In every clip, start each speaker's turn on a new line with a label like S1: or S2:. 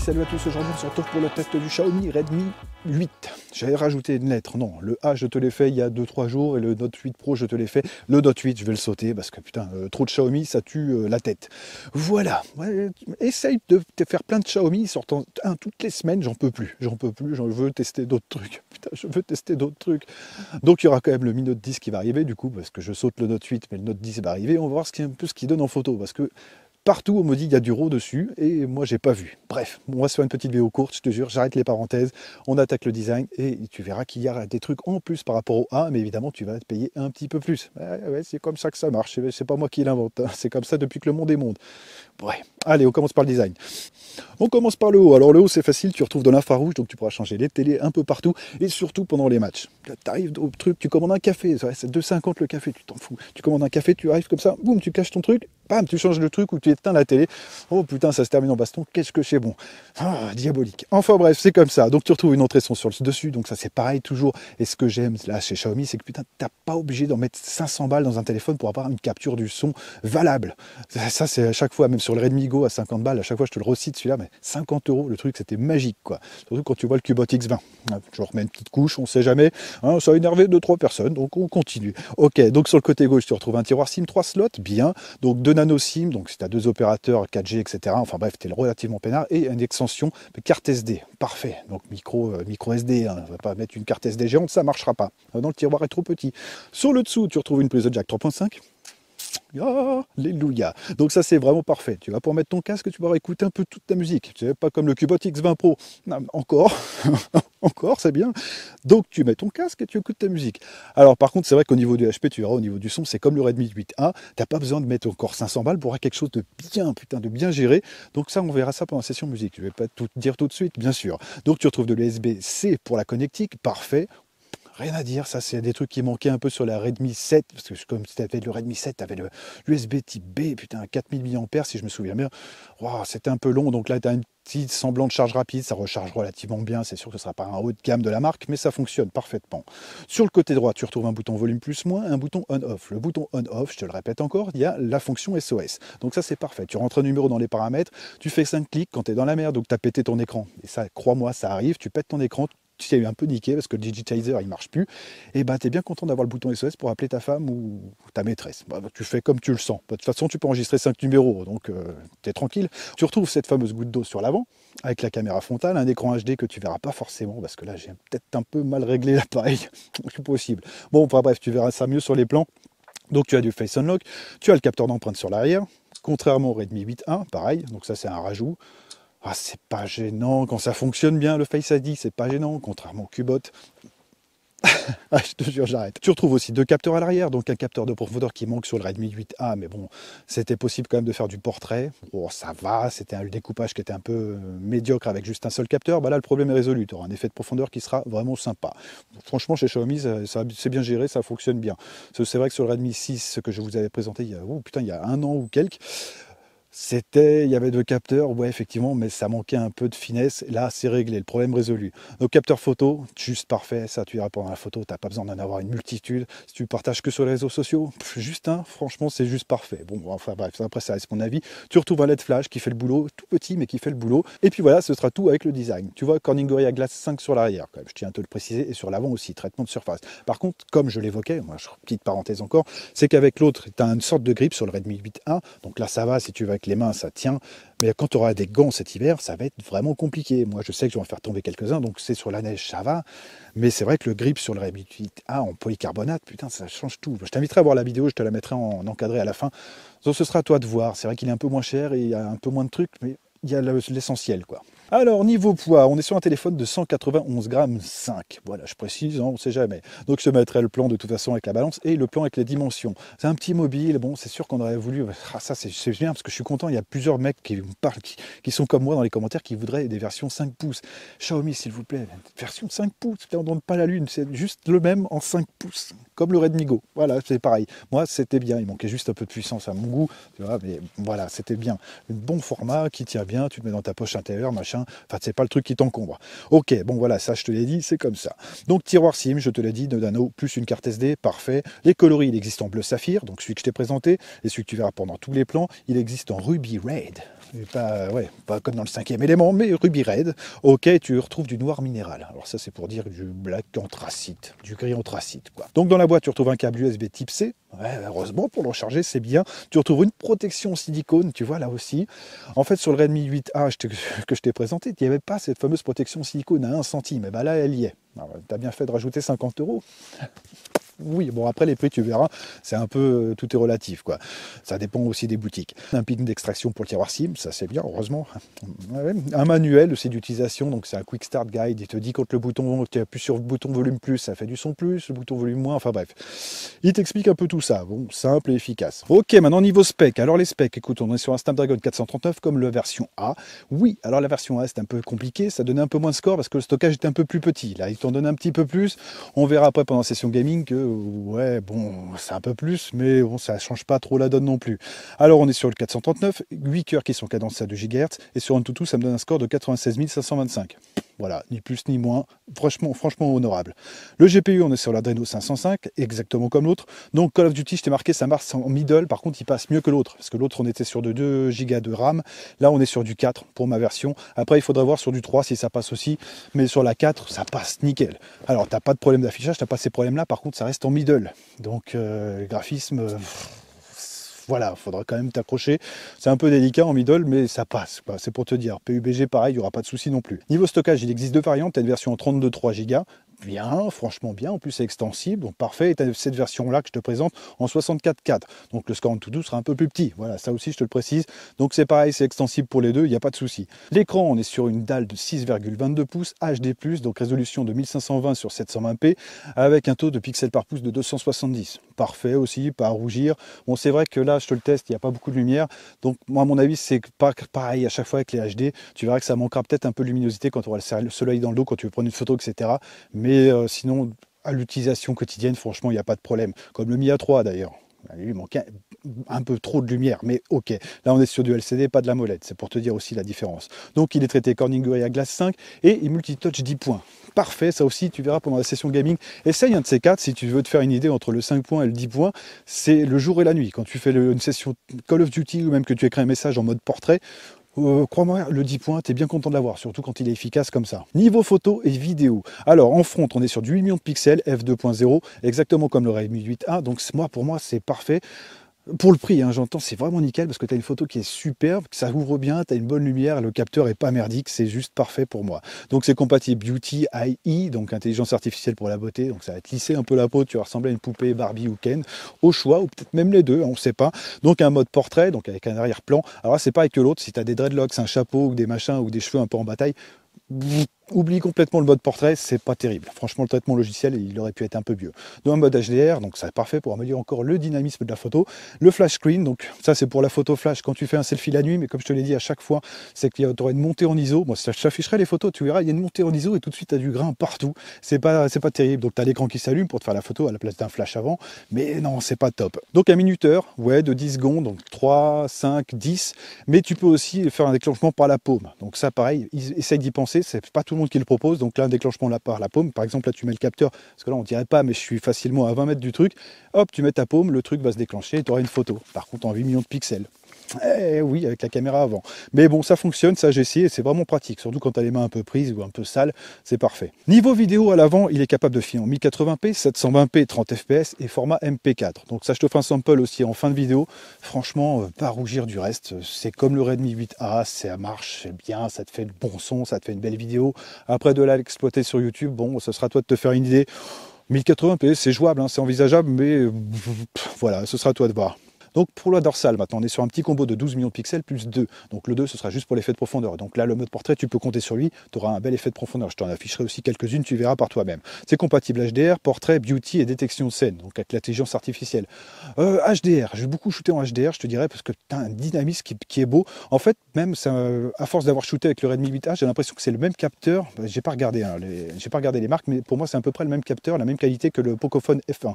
S1: salut à tous, aujourd'hui on se retrouve pour le test du Xiaomi Redmi 8. J'avais rajouté une lettre, non, le A je te l'ai fait il y a 2-3 jours et le Note 8 Pro je te l'ai fait, le Note 8 je vais le sauter parce que putain, euh, trop de Xiaomi ça tue euh, la tête. Voilà, essaye de te faire plein de Xiaomi, sortant un toutes les semaines, j'en peux plus, j'en peux plus, j'en veux tester d'autres trucs, putain je veux tester d'autres trucs. Donc il y aura quand même le Mi Note 10 qui va arriver du coup parce que je saute le Note 8 mais le Note 10 va arriver, on va voir ce un peu ce qu'il donne en photo parce que Partout, on me dit il y a du raw dessus et moi j'ai pas vu. Bref, on va se une petite vidéo courte, je te jure, j'arrête les parenthèses, on attaque le design et tu verras qu'il y a des trucs en plus par rapport au A mais évidemment tu vas te payer un petit peu plus. Ouais, c'est comme ça que ça marche, c'est pas moi qui l'invente, hein, c'est comme ça depuis que le monde est monde. Ouais, allez, on commence par le design. On commence par le haut. Alors le haut c'est facile, tu retrouves de l'infrarouge, donc tu pourras changer les télés un peu partout et surtout pendant les matchs. Tu arrives au truc, tu commandes un café, c'est 2,50 le café, tu t'en fous. Tu commandes un café, tu arrives comme ça, boum, tu caches ton truc tu changes le truc ou tu éteins la télé. Oh putain, ça se termine en baston. Qu'est-ce que c'est bon. Ah, diabolique. Enfin bref, c'est comme ça. Donc tu retrouves une entrée son sur le dessus. Donc ça, c'est pareil toujours. Et ce que j'aime là chez Xiaomi, c'est que putain, t'as pas obligé d'en mettre 500 balles dans un téléphone pour avoir une capture du son valable. Ça, c'est à chaque fois, même sur le Redmi Go à 50 balles, à chaque fois, je te le recite celui-là, mais 50 euros, le truc, c'était magique, quoi. Surtout quand tu vois le Cubot X20. Ah, je remets une petite couche, on sait jamais. Hein, ça a énervé 2 trois personnes, donc on continue. Ok, donc sur le côté gauche, tu retrouves un tiroir SIM, 3 slots, bien. Donc de nano SIM, donc si à deux opérateurs 4G, etc. Enfin bref, tu es relativement peinard. Et une extension carte SD. Parfait. Donc micro, euh, micro SD. Hein, on va pas mettre une carte SD géante, ça marchera pas. Euh, dans le tiroir est trop petit. Sur le dessous, tu retrouves une prise de jack 3.5 alléluia. Donc ça c'est vraiment parfait. Tu vas pour mettre ton casque, tu vas écouter un peu toute ta musique. Tu sais, pas comme le Cubot X20 Pro. encore, encore, c'est bien. Donc tu mets ton casque et tu écoutes ta musique. Alors par contre, c'est vrai qu'au niveau du HP, tu verras au niveau du son, c'est comme le Redmi 8A, t'as pas besoin de mettre encore 500 balles pour avoir quelque chose de bien, putain, de bien géré. Donc ça, on verra ça pendant la session musique. Je vais pas tout dire tout de suite, bien sûr. Donc tu retrouves de l'USB-C pour la connectique, parfait rien à dire. Ça, c'est des trucs qui manquaient un peu sur la Redmi 7. Parce que comme tu avais le Redmi 7, tu avais le USB type B, putain, 4000 mAh si je me souviens bien. Wow, c'était un peu long. Donc là, tu as un petit semblant de charge rapide. Ça recharge relativement bien. C'est sûr que ce sera pas un haut de gamme de la marque, mais ça fonctionne parfaitement. Sur le côté droit, tu retrouves un bouton volume plus moins, un bouton on-off. Le bouton on-off, je te le répète encore, il y a la fonction SOS. Donc ça, c'est parfait. Tu rentres un numéro dans les paramètres, tu fais 5 clics quand tu es dans la merde, donc tu as pété ton écran. Et ça, crois-moi, ça arrive. Tu pètes ton écran, tu t'es un peu niqué parce que le digitizer il marche plus, et eh ben tu es bien content d'avoir le bouton SOS pour appeler ta femme ou ta maîtresse. Bah, tu fais comme tu le sens. Bah, de toute façon, tu peux enregistrer 5 numéros, donc euh, t'es tu es tranquille. Tu retrouves cette fameuse goutte d'eau sur l'avant, avec la caméra frontale, un écran HD que tu verras pas forcément, parce que là j'ai peut-être un peu mal réglé l'appareil, c'est possible. Bon, enfin bref, tu verras ça mieux sur les plans. Donc tu as du Face Unlock, tu as le capteur d'empreinte sur l'arrière, contrairement au Redmi 8.1, pareil, donc ça c'est un rajout. Ah, c'est pas gênant quand ça fonctionne bien le Face ID, c'est pas gênant, contrairement au Cubot. Ah, je te jure, j'arrête. Tu retrouves aussi deux capteurs à l'arrière, donc un capteur de profondeur qui manque sur le Redmi 8A, mais bon, c'était possible quand même de faire du portrait. Bon, oh, ça va, c'était un découpage qui était un peu euh, médiocre avec juste un seul capteur. Bah là, le problème est résolu. Tu auras un effet de profondeur qui sera vraiment sympa. Franchement, chez Xiaomi, c'est bien géré, ça fonctionne bien. C'est vrai que sur le Redmi 6 que je vous avais présenté il y a, il y a un an ou quelques, c'était, il y avait deux capteurs, ouais effectivement, mais ça manquait un peu de finesse. Là, c'est réglé, le problème résolu. donc capteur photo, juste parfait, ça tu iras prendre la photo, t'as pas besoin d'en avoir une multitude. Si tu partages que sur les réseaux sociaux, juste un, franchement, c'est juste parfait. Bon, enfin bref, après ça reste mon avis. Tu retrouves un LED flash qui fait le boulot, tout petit, mais qui fait le boulot. Et puis voilà, ce sera tout avec le design. Tu vois, Corning Gorilla Glass 5 sur l'arrière, quand même, je tiens à te le préciser, et sur l'avant aussi, traitement de surface. Par contre, comme je l'évoquais, moi, petite parenthèse encore, c'est qu'avec l'autre, tu as une sorte de grippe sur le Redmi 8A, donc là ça va si tu vas les mains, ça tient. Mais quand tu auras des gants cet hiver, ça va être vraiment compliqué. Moi, je sais que je vais en faire tomber quelques-uns, donc c'est sur la neige, ça va. Mais c'est vrai que le grip sur le 8 A en polycarbonate, putain, ça change tout. Je t'inviterai à voir la vidéo, je te la mettrai en, encadré à la fin. Donc ce sera à toi de voir. C'est vrai qu'il est un peu moins cher et il y a un peu moins de trucs, mais il y a l'essentiel, quoi. Alors niveau poids, on est sur un téléphone de 191 grammes 5. Voilà, je précise, hein, on ne sait jamais. Donc je mettrai le plan de toute façon avec la balance et le plan avec les dimensions. C'est un petit mobile, bon c'est sûr qu'on aurait voulu... Ah, ça c'est bien parce que je suis content, il y a plusieurs mecs qui me parlent, qui, sont comme moi dans les commentaires, qui voudraient des versions 5 pouces. Xiaomi s'il vous plaît, version 5 pouces, on ne donne pas la lune, c'est juste le même en 5 pouces, comme le Redmi Go. Voilà, c'est pareil. Moi c'était bien, il manquait juste un peu de puissance à mon goût, tu vois, mais voilà, c'était bien. Un bon format qui tient bien, tu te mets dans ta poche intérieure, machin Enfin, c'est pas le truc qui t'encombre. Ok, bon voilà, ça je te l'ai dit, c'est comme ça. Donc tiroir SIM, je te l'ai dit, Dano plus une carte SD, parfait. Les coloris, il existe en bleu saphir, donc celui que je t'ai présenté, et celui que tu verras pendant tous les plans, il existe en ruby red pas, euh, ouais, pas comme dans le cinquième élément, mais Ruby Red, ok, tu retrouves du noir minéral. Alors ça, c'est pour dire du black anthracite, du gris anthracite, quoi. Donc dans la boîte, tu retrouves un câble USB type C, heureusement, pour le recharger, c'est bien. Tu retrouves une protection silicone, tu vois, là aussi. En fait, sur le Redmi 8A que je t'ai présenté, il n'y avait pas cette fameuse protection silicone à 1 centime, et eh ben là, elle y est. Tu as bien fait de rajouter 50 euros oui, bon après les prix, tu verras, c'est un peu, euh, tout est relatif quoi. Ça dépend aussi des boutiques. Un pin d'extraction pour le tiroir SIM ça c'est bien, heureusement. Un manuel aussi d'utilisation, donc c'est un quick start guide, il te dit quand le bouton, tu appuies sur le bouton volume plus, ça fait du son plus, le bouton volume moins, enfin bref. Il t'explique un peu tout ça, bon, simple et efficace. Ok, maintenant niveau spec, alors les specs, écoute, on est sur un Snapdragon 439 comme la version A. Oui, alors la version A c'est un peu compliqué, ça donnait un peu moins de score parce que le stockage était un peu plus petit. Là, il t'en donne un petit peu plus, on verra après pendant la session gaming que ouais, bon, c'est un peu plus, mais bon, ça change pas trop la donne non plus. Alors on est sur le 439, 8 cœurs qui sont cadencés à 2 GHz, et sur un toutou, ça me donne un score de 96 525. Voilà, ni plus ni moins, franchement, franchement honorable. Le GPU, on est sur l'Adreno 505, exactement comme l'autre. Donc Call of Duty, je t'ai marqué, ça marche en middle, par contre il passe mieux que l'autre, parce que l'autre on était sur de 2 Go de RAM, là on est sur du 4 pour ma version. Après il faudrait voir sur du 3 si ça passe aussi, mais sur la 4 ça passe nickel. Alors t'as pas de problème d'affichage, t'as pas ces problèmes là, par contre ça reste en middle. Donc euh, graphisme voilà, faudra quand même t'accrocher. C'est un peu délicat en middle, mais ça passe. C'est pour te dire. PUBG, pareil, il n'y aura pas de souci non plus. Niveau stockage, il existe deux variantes. T'as une version en 32 3 Go, Bien, franchement bien. En plus, c'est extensible. Donc, parfait. Et as cette version-là que je te présente en 64 Donc, le score tout doux sera un peu plus petit. Voilà, ça aussi, je te le précise. Donc, c'est pareil, c'est extensible pour les deux. Il n'y a pas de souci. L'écran, on est sur une dalle de 6,22 pouces HD+, donc résolution de 1520 sur 720p, avec un taux de pixels par pouce de 270. Parfait aussi, pas à rougir. Bon, c'est vrai que là, je te le teste, il n'y a pas beaucoup de lumière. Donc, moi, à mon avis, c'est pas pareil à chaque fois avec les HD. Tu verras que ça manquera peut-être un peu de luminosité quand on aura le soleil dans le dos, quand tu veux prendre une photo, etc. Mais et euh, sinon, à l'utilisation quotidienne, franchement, il n'y a pas de problème. Comme le Mi a 3 d'ailleurs. Il lui manquait un, peu trop de lumière, mais ok. Là, on est sur du LCD, pas de la molette. C'est pour te dire aussi la différence. Donc, il est traité Corning Gorilla Glass 5 et il multitouch 10 points. Parfait, ça aussi, tu verras pendant la session gaming. Essaye un de ces quatre si tu veux te faire une idée entre le 5 points et le 10 points. C'est le jour et la nuit. Quand tu fais une session Call of Duty ou même que tu écris un message en mode portrait, euh, crois-moi, le 10 points, t'es bien content de l'avoir, surtout quand il est efficace comme ça. Niveau photo et vidéo. Alors, en front, on est sur du 8 millions de pixels, f2.0, exactement comme le Redmi 8A. Donc, moi, pour moi, c'est parfait. Pour le prix, hein, j'entends, c'est vraiment nickel parce que tu as une photo qui est superbe, ça ouvre bien, tu as une bonne lumière, le capteur est pas merdique, c'est juste parfait pour moi. Donc c'est compatible Beauty IE, donc intelligence artificielle pour la beauté, donc ça va te lisser un peu la peau, tu vas ressembler à une poupée Barbie ou Ken, au choix, ou peut-être même les deux, on ne sait pas. Donc un mode portrait, donc avec un arrière-plan. Alors là, c'est pas que l'autre, si tu as des dreadlocks, un chapeau ou des machins ou des cheveux un peu en bataille, oublie complètement le mode portrait, c'est pas terrible. Franchement, le traitement logiciel, il aurait pu être un peu mieux. Dans un mode HDR, donc est parfait pour améliorer encore le dynamisme de la photo. Le flash screen, donc ça c'est pour la photo flash quand tu fais un selfie la nuit, mais comme je te l'ai dit à chaque fois, c'est qu'il y aura une montée en ISO. Moi, ça t'afficherai les photos, tu verras, il y a une montée en ISO et tout de suite tu as du grain partout. C'est pas, c'est pas terrible. Donc tu as l'écran qui s'allume pour te faire la photo à la place d'un flash avant, mais non, c'est pas top. Donc un minuteur, ouais, de 10 secondes, donc 3, 5, 10, mais tu peux aussi faire un déclenchement par la paume. Donc ça pareil, essaye d'y penser, c'est pas tout le qu'il propose. Donc là, un déclenchement là par la paume. Par exemple, là, tu mets le capteur, parce que là, on dirait pas, mais je suis facilement à 20 mètres du truc. Hop, tu mets ta paume, le truc va se déclencher et tu auras une photo. Par contre, en 8 millions de pixels. Eh oui, avec la caméra avant. Mais bon, ça fonctionne, ça j'ai essayé, c'est vraiment pratique, surtout quand t'as les mains un peu prises ou un peu sales, c'est parfait. Niveau vidéo à l'avant, il est capable de filmer en 1080p, 720p, 30 fps et format MP4. Donc ça, je te fais un sample aussi en fin de vidéo. Franchement, euh, pas rougir du reste, euh, c'est comme le Redmi 8A, ça marche, c'est bien, ça te fait le bon son, ça te fait une belle vidéo. Après de l'exploiter sur YouTube, bon, ce sera toi de te faire une idée. 1080p, c'est jouable, hein, c'est envisageable, mais euh, voilà, ce sera à toi de voir. Donc pour la dorsal, maintenant on est sur un petit combo de 12 millions de pixels plus 2. Donc le 2 ce sera juste pour l'effet de profondeur. Donc là le mode portrait tu peux compter sur lui, tu auras un bel effet de profondeur. Je t'en afficherai aussi quelques-unes, tu verras par toi-même. C'est compatible HDR, portrait, beauty et détection de scène, donc avec l'intelligence artificielle. HDR, euh, J'ai beaucoup shooté en HDR, je te dirais, parce que tu as un dynamisme qui, est beau. En fait, même à force d'avoir shooté avec le Redmi 8A, j'ai l'impression que c'est le même capteur. Bah, j'ai pas regardé, hein, j'ai pas regardé les marques, mais pour moi c'est à peu près le même capteur, la même qualité que le Pocophone F1.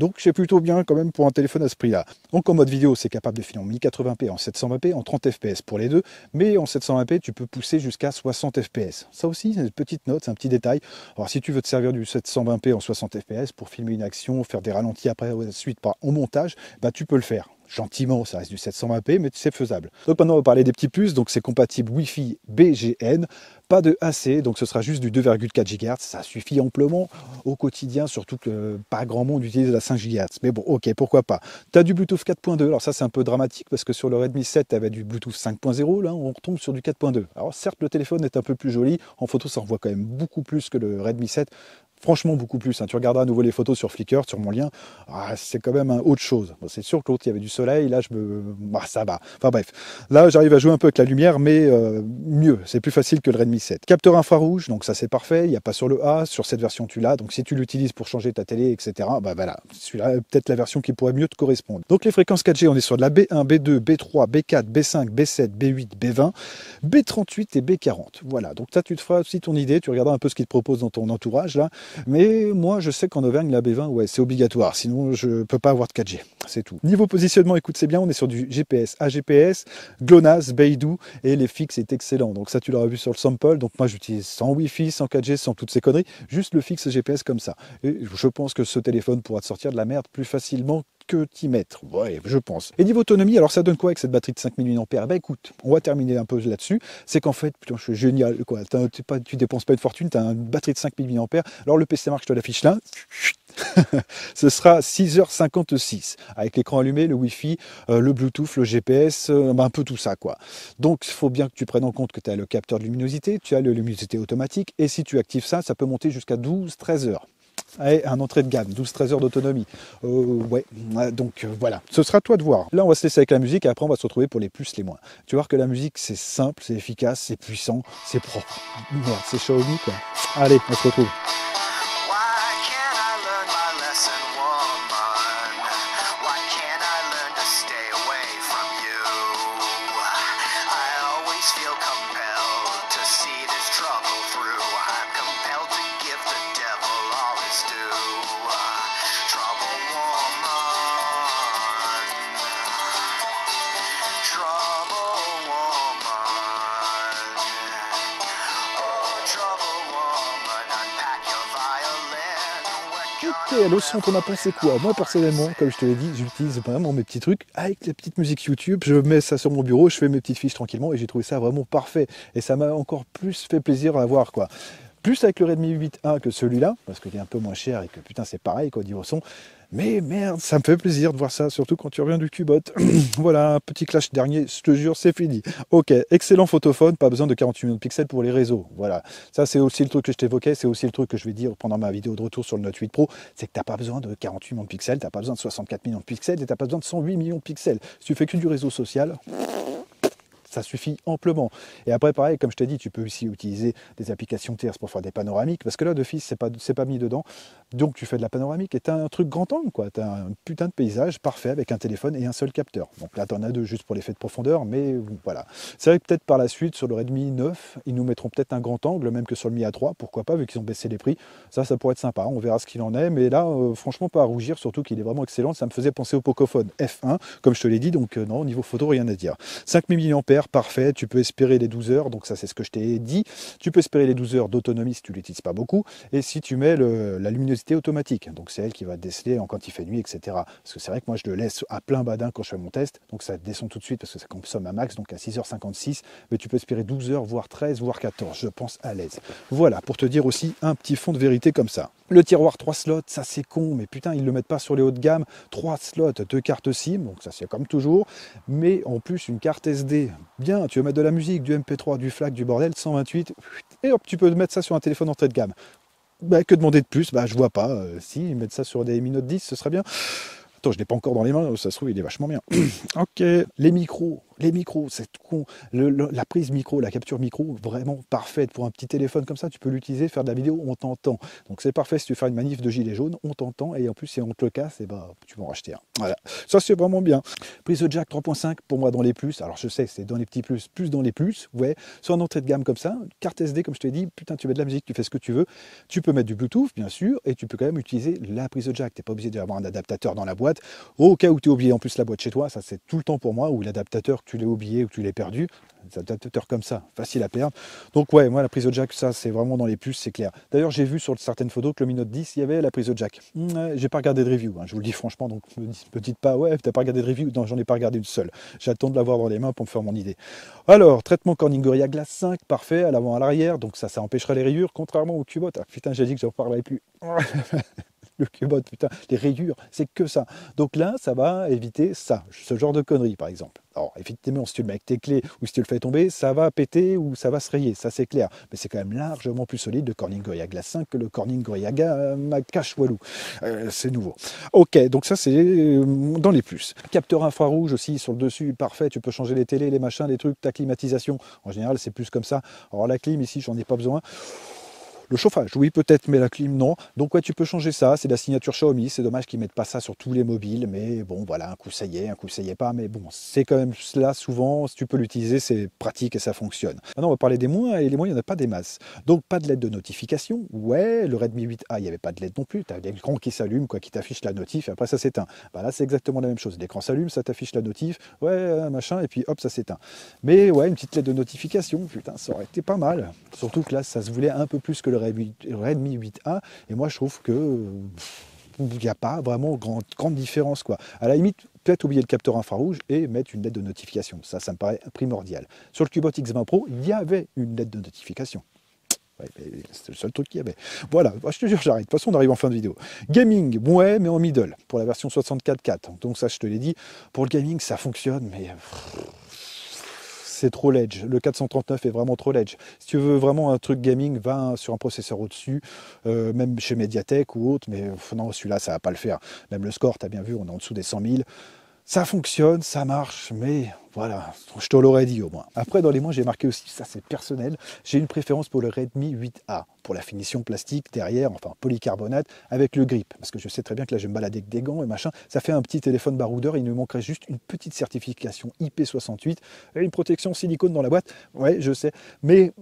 S1: Donc c'est plutôt bien quand même pour un téléphone à ce prix-là. Donc en mode vidéo, c'est capable de filmer en 1080p, en 720p, en 30 fps pour les deux, mais en 720p, tu peux pousser jusqu'à 60 fps. Ça aussi, c'est une petite note, c'est un petit détail. Alors si tu veux te servir du 720p en 60 fps pour filmer une action, faire des ralentis après suite par, en montage, bah, tu peux le faire gentiment, ça reste du 720p, mais c'est faisable. Donc maintenant, on va parler des petits puces. Donc c'est compatible Wi-Fi BGN, pas de AC, donc ce sera juste du 2,4 GHz. Ça suffit amplement au quotidien, surtout que pas grand monde utilise la 5 GHz. Mais bon, ok, pourquoi pas. Tu as du Bluetooth 4.2. Alors ça, c'est un peu dramatique parce que sur le Redmi 7, tu du Bluetooth 5.0. Là, on retombe sur du 4.2. Alors certes, le téléphone est un peu plus joli. En photo, ça envoie quand même beaucoup plus que le Redmi 7 franchement beaucoup plus. Hein. Tu regarderas à nouveau les photos sur Flickr, sur mon lien, ah, c'est quand même autre chose. c'est sûr que l'autre, il y avait du soleil, là, je me... Bah, ça va. Enfin bref, là, j'arrive à jouer un peu avec la lumière, mais euh, mieux, c'est plus facile que le Redmi 7. Capteur infrarouge, donc ça c'est parfait, il n'y a pas sur le A, sur cette version tu l'as, donc si tu l'utilises pour changer ta télé, etc., bah voilà, celui-là peut-être la version qui pourrait mieux te correspondre. Donc les fréquences 4G, on est sur de la B1, B2, B3, B4, B5, B7, B8, B20, B38 et B40. Voilà, donc ça tu te feras aussi ton idée, tu regarderas un peu ce qu'ils te propose dans ton entourage là. Mais moi, je sais qu'en Auvergne, la B20, ouais, c'est obligatoire. Sinon, je peux pas avoir de 4G. C'est tout. Niveau positionnement, écoute, c'est bien. On est sur du GPS, AGPS, GLONASS, Beidou et les fixes est excellent. Donc ça, tu l'auras vu sur le sample. Donc moi, j'utilise sans Wifi sans 4G, sans toutes ces conneries. Juste le fixe GPS comme ça. Et je pense que ce téléphone pourra te sortir de la merde plus facilement t'y mettre. Ouais, je pense. Et niveau autonomie, alors ça donne quoi avec cette batterie de 5000 mAh Bah écoute, on va terminer un peu là-dessus. C'est qu'en fait, putain, je suis génial, quoi. tu dépenses pas une fortune, tu as une batterie de 5000 mAh. Alors le PC Mark, je te l'affiche là. Ce sera 6h56 avec l'écran allumé, le Wi-Fi, euh, le Bluetooth, le GPS, euh, bah, un peu tout ça quoi. Donc il faut bien que tu prennes en compte que tu as le capteur de luminosité, tu as la luminosité automatique et si tu actives ça, ça peut monter jusqu'à 12-13 heures. Allez, un entrée de gamme, 12-13 heures d'autonomie. Euh, ouais, donc euh, voilà, ce sera toi de voir. Là, on va se laisser avec la musique et après, on va se retrouver pour les plus, les moins. Tu vois que la musique, c'est simple, c'est efficace, c'est puissant, c'est propre. Merde, c'est Xiaomi quoi. Allez, on se retrouve. qu'on a passé quoi Moi personnellement, comme je te l'ai dit, j'utilise vraiment mes petits trucs avec la petite musique YouTube, je mets ça sur mon bureau, je fais mes petites fiches tranquillement et j'ai trouvé ça vraiment parfait. Et ça m'a encore plus fait plaisir à voir quoi plus avec le Redmi 8A que celui-là, parce qu'il est un peu moins cher et que putain c'est pareil qu'au niveau son. Mais merde, ça me fait plaisir de voir ça, surtout quand tu reviens du cubot. voilà, petit clash dernier, je te jure, c'est fini. Ok, excellent photophone, pas besoin de 48 millions de pixels pour les réseaux. Voilà, ça c'est aussi le truc que je t'évoquais, c'est aussi le truc que je vais dire pendant ma vidéo de retour sur le Note 8 Pro, c'est que t'as pas besoin de 48 millions de pixels, t'as pas besoin de 64 millions de pixels et t'as pas besoin de 108 millions de pixels. Si tu fais que du réseau social ça suffit amplement. Et après, pareil, comme je t'ai dit, tu peux aussi utiliser des applications tierces pour faire des panoramiques, parce que là, de fils, c'est pas, pas mis dedans. Donc, tu fais de la panoramique et tu as un truc grand angle, quoi. Tu as un putain de paysage parfait avec un téléphone et un seul capteur. Donc là, tu en as deux juste pour l'effet de profondeur, mais voilà. C'est vrai que peut-être par la suite, sur le Redmi 9, ils nous mettront peut-être un grand angle, même que sur le Mi A3, pourquoi pas, vu qu'ils ont baissé les prix. Ça, ça pourrait être sympa. On verra ce qu'il en est, mais là, euh, franchement, pas à rougir, surtout qu'il est vraiment excellent. Ça me faisait penser au Pocophone F1, comme je te l'ai dit, donc euh, non, au niveau photo, rien à dire. 5000 mAh parfait, tu peux espérer les 12 heures, donc ça c'est ce que je t'ai dit, tu peux espérer les 12 heures d'autonomie si tu l'utilises pas beaucoup, et si tu mets la luminosité automatique, donc c'est elle qui va déceler en quand il fait nuit, etc. Parce que c'est vrai que moi je le laisse à plein badin quand je fais mon test, donc ça descend tout de suite parce que ça consomme à max, donc à 6h56, mais tu peux espérer 12 heures, voire 13, voire 14, je pense à l'aise. Voilà, pour te dire aussi un petit fond de vérité comme ça. Le tiroir 3 slots, ça c'est con, mais putain, ils le mettent pas sur les hauts de gamme. 3 slots, 2 cartes SIM, donc ça c'est comme toujours, mais en plus une carte SD. Bien, tu veux mettre de la musique, du MP3, du FLAC, du bordel, 128, et hop, tu peux mettre ça sur un téléphone entrée de gamme. Bah, que demander de plus Bah, je vois pas. Euh, si, mettre ça sur des Mi Note 10, ce serait bien. Attends, je l'ai pas encore dans les mains, ça se trouve, il est vachement bien. ok, les micros les micros, c'est le, la prise micro, la capture micro, vraiment parfaite pour un petit téléphone comme ça. Tu peux l'utiliser, faire de la vidéo, on t'entend. Donc c'est parfait si tu fais une manif de gilet jaune, on t'entend et en plus si on te le casse, et eh ben, tu vas en racheter un. Voilà, ça c'est vraiment bien. Prise de jack 3.5 pour moi dans les plus. Alors je sais, c'est dans les petits plus, plus dans les plus. Ouais, soit en entrée de gamme comme ça, carte SD comme je t'ai dit, putain tu mets de la musique, tu fais ce que tu veux. Tu peux mettre du Bluetooth bien sûr et tu peux quand même utiliser la prise de jack. n'es pas obligé d'avoir un adaptateur dans la boîte au cas où tu es oublié en plus la boîte chez toi. Ça c'est tout le temps pour moi ou l'adaptateur tu l'as oublié ou tu l'as perdu, des adaptateurs comme ça, facile à perdre. Donc ouais, moi la prise de jack, ça c'est vraiment dans les puces, c'est clair. D'ailleurs j'ai vu sur certaines photos que le minote 10, il y avait la prise de jack. Hum, j'ai pas regardé de review, hein, je vous le dis franchement, donc ne me dites pas, ouais, t'as pas regardé de review, non, j'en ai pas regardé une seule. J'attends de l'avoir dans les mains pour me faire mon idée. Alors, traitement Corning Gorilla Glass 5, parfait, à l'avant, à l'arrière, donc ça, ça empêchera les rayures, contrairement au Cubot. Ah, putain, j'ai dit que j'en parlerai plus. le cubot, putain, les rayures, c'est que ça. Donc là, ça va éviter ça, ce genre de conneries par exemple. Alors effectivement, si tu le mets avec tes clés ou si tu le fais tomber, ça va péter ou ça va se rayer, ça c'est clair. Mais c'est quand même largement plus solide le Corning Gorilla 5 que le Corning Gorilla Macache euh, Walou. Euh, c'est nouveau. Ok, donc ça c'est euh, dans les plus. Capteur infrarouge aussi sur le dessus, parfait, tu peux changer les télés, les machins, les trucs, ta climatisation. En général, c'est plus comme ça. Alors la clim ici, j'en ai pas besoin. Le chauffage, oui peut-être, mais la clim non. Donc ouais, tu peux changer ça, c'est la signature Xiaomi, c'est dommage qu'ils mettent pas ça sur tous les mobiles, mais bon voilà, un coup ça y est, un coup ça y est pas, mais bon, c'est quand même cela souvent, si tu peux l'utiliser, c'est pratique et ça fonctionne. Maintenant ah on va parler des moins, et les moins il n'y en a pas des masses. Donc pas de LED de notification, ouais, le Redmi 8A, il n'y avait pas de LED non plus, tu as l'écran qui s'allume, quoi, qui t'affiche la notif, et après ça s'éteint. Bah là c'est exactement la même chose, l'écran s'allume, ça t'affiche la notif, ouais, euh, machin, et puis hop, ça s'éteint. Mais ouais, une petite lettre de notification, putain, ça aurait été pas mal. Surtout que là, ça se voulait un peu plus que le Redmi 8A. Et moi, je trouve que il n'y a pas vraiment grande, grande différence. Quoi. À la limite, peut-être oublier le capteur infrarouge et mettre une lettre de notification. Ça, ça me paraît primordial. Sur le Cubot X20 Pro, il y avait une lettre de notification. c'est le seul truc qu'il y avait. Voilà, je te jure, j'arrête. De toute façon, on arrive en fin de vidéo. Gaming, ouais, mais en middle, pour la version 64.4. Donc ça, je te l'ai dit, pour le gaming, ça fonctionne, mais c'est trop ledge. Le 439 est vraiment trop ledge. Si tu veux vraiment un truc gaming, va sur un processeur au-dessus, euh, même chez Mediatek ou autre, mais non, celui-là, ça va pas le faire. Même le score, tu as bien vu, on est en dessous des 100 000 ça fonctionne, ça marche, mais voilà, je te l'aurais dit au moins. Après, dans les mois, j'ai marqué aussi, ça c'est personnel, j'ai une préférence pour le Redmi 8A, pour la finition plastique derrière, enfin polycarbonate, avec le grip. Parce que je sais très bien que là, je vais me balader avec des gants et machin. Ça fait un petit téléphone baroudeur, il me manquerait juste une petite certification IP68 et une protection silicone dans la boîte. Ouais, je sais. Mais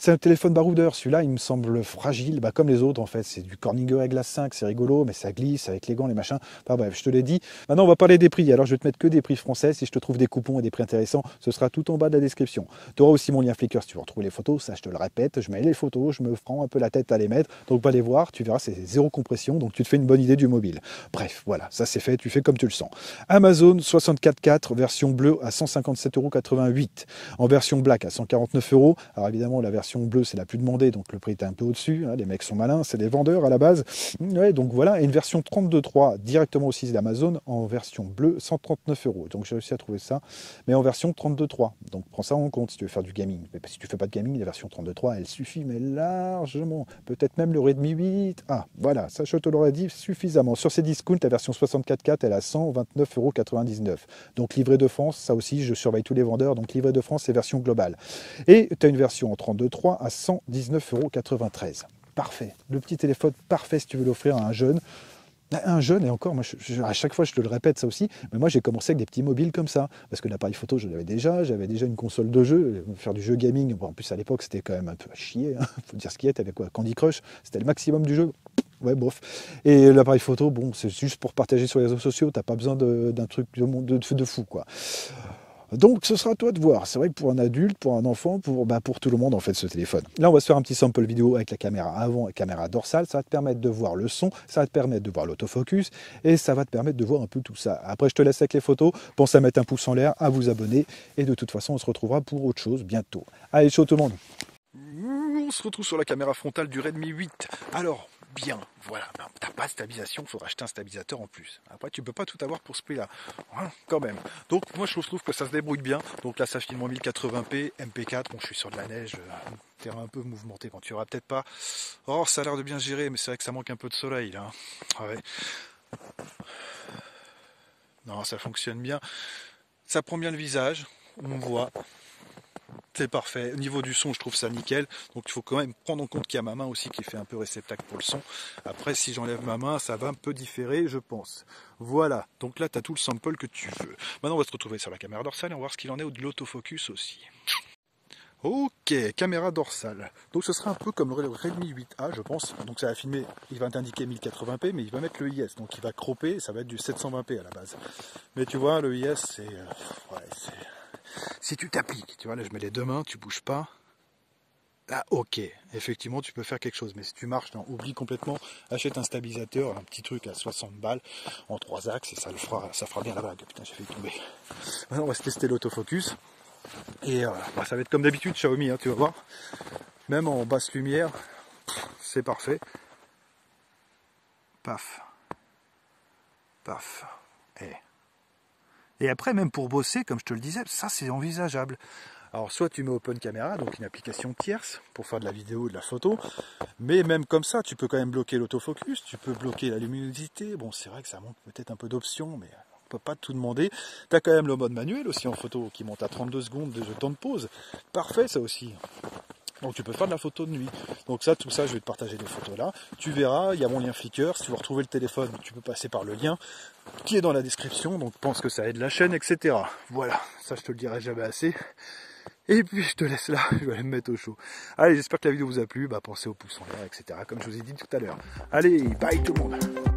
S1: c'est un téléphone baroudeur, celui-là, il me semble fragile, bah, comme les autres en fait. C'est du Corninger à Glass 5, c'est rigolo, mais ça glisse avec les gants, les machins. Enfin bref, je te l'ai dit. Maintenant, on va parler des prix. Alors, je vais te mettre que des prix français. Si je te trouve des coupons et des prix intéressants, ce sera tout en bas de la description. Tu auras aussi mon lien Flickr si tu veux retrouver les photos. Ça, je te le répète, je mets les photos, je me prends un peu la tête à les mettre. Donc, va les voir, tu verras, c'est zéro compression, donc tu te fais une bonne idée du mobile. Bref, voilà, ça c'est fait, tu fais comme tu le sens. Amazon 64.4 version bleue à 157,88€. En version black à 149 euros. Alors évidemment, la version bleue, c'est la plus demandée, donc le prix est un peu au-dessus. Hein, les mecs sont malins, c'est des vendeurs à la base. Mm, donc voilà, et une version 32.3 directement au d'Amazon en version bleue, 139 euros. Donc j'ai réussi à trouver ça, mais en version 32.3. Donc prends ça en compte si tu veux faire du gaming. Mais si tu fais pas de gaming, la version 32.3, elle suffit, mais largement. Peut-être même le Redmi 8. Ah, voilà, ça je te l'aurais dit suffisamment. Sur ces discounts, la version 64.4, elle a 129 euros. Donc livré de France, ça aussi, je surveille tous les vendeurs. Donc livré de France, c'est version globale. Et tu as une version en 32 3 à 119,93€. Parfait. Le petit téléphone parfait si tu veux l'offrir à un jeune. Bah, un jeune, et encore, moi, à chaque fois je te le répète ça aussi, mais moi j'ai commencé avec des petits mobiles comme ça, parce que l'appareil photo je l'avais déjà, j'avais déjà une console de jeu, euh, faire du jeu gaming, en plus à l'époque c'était quand même un peu à chier, hein. faut dire ce qu'il y a, quoi, Candy Crush, c'était le maximum du jeu, ouais bof. Et l'appareil photo, bon, c'est juste pour partager sur les réseaux sociaux, t'as pas besoin d'un truc de, de, de, fou, quoi. Donc ce sera à toi de voir. C'est vrai que pour un adulte, pour un enfant, pour, bah, pour tout le monde en fait ce téléphone. Là on va se faire un petit sample vidéo avec la caméra avant et la caméra dorsale. Ça va te permettre de voir le son, ça va te permettre de voir l'autofocus et ça va te permettre de voir un peu tout ça. Après je te laisse avec les photos. Pense à mettre un pouce en l'air, à vous abonner et de toute façon on se retrouvera pour autre chose bientôt. Allez ciao tout le monde on se retrouve sur la caméra frontale du Redmi 8. Alors, bien. Voilà, ben, t'as pas de stabilisation, il faudra acheter un stabilisateur en plus. Après, tu peux pas tout avoir pour ce prix-là, hein, quand même. Donc, moi, je trouve que ça se débrouille bien. Donc là, ça filme en 1080p, MP4. Bon, je suis sur de la neige, euh, terrain un peu mouvementé. quand tu auras peut-être pas. Or, oh, ça a l'air de bien gérer, mais c'est vrai que ça manque un peu de soleil, là. Non, ça fonctionne bien. Ça prend bien le visage, on voit c'est parfait. Au niveau du son, je trouve ça nickel. Donc il faut quand même prendre en compte qu'il y a ma main aussi qui fait un peu réceptacle pour le son. Après, si j'enlève ma main, ça va un peu différer, je pense. Voilà. Donc là, tu as tout le sample que tu veux. Maintenant, on va se retrouver sur la caméra dorsale et on va voir ce qu'il en est de l'autofocus aussi. Ok, caméra dorsale. Donc ce sera un peu comme le Redmi 8A, je pense. Donc ça va filmer, il va t'indiquer 1080p, mais il va mettre le IS. Donc il va cropper, ça va être du 720p à la base. Mais tu vois, le IS, c'est euh, si tu t'appliques, tu vois, là je mets les deux mains, tu bouges pas. Ah ok, effectivement tu peux faire quelque chose, mais si tu marches, oublie complètement, achète un stabilisateur, un petit truc à 60 balles en trois axes et ça le fera, ça fera bien la vague. Putain j'ai fait tomber. Maintenant on va se tester l'autofocus. Et euh, bah, ça va être comme d'habitude Xiaomi, hein, tu vas voir. Même en basse lumière, c'est parfait. Paf. Paf. Et eh. Et après, même pour bosser, comme je te le disais, ça c'est envisageable. Alors soit tu mets Open Camera, donc une application tierce pour faire de la vidéo, de la photo, mais même comme ça, tu peux quand même bloquer l'autofocus, tu peux bloquer la luminosité. Bon, c'est vrai que ça manque peut-être un peu d'options, mais on ne peut pas tout demander. Tu as quand même le mode manuel aussi en photo qui monte à 32 secondes de temps de pause. Parfait ça aussi. Donc tu peux faire de la photo de nuit. Donc ça, tout ça, je vais te partager des photos là. Tu verras, il y a mon lien Flickr. Si tu veux retrouver le téléphone, tu peux passer par le lien qui est dans la description, donc pense que ça aide la chaîne, etc. Voilà, ça je te le dirai jamais assez. Et puis je te laisse là, je vais aller me mettre au chaud. Allez, j'espère que la vidéo vous a plu, bah pensez au pouce en l'air, etc. Comme je vous ai dit tout à l'heure. Allez, bye tout le monde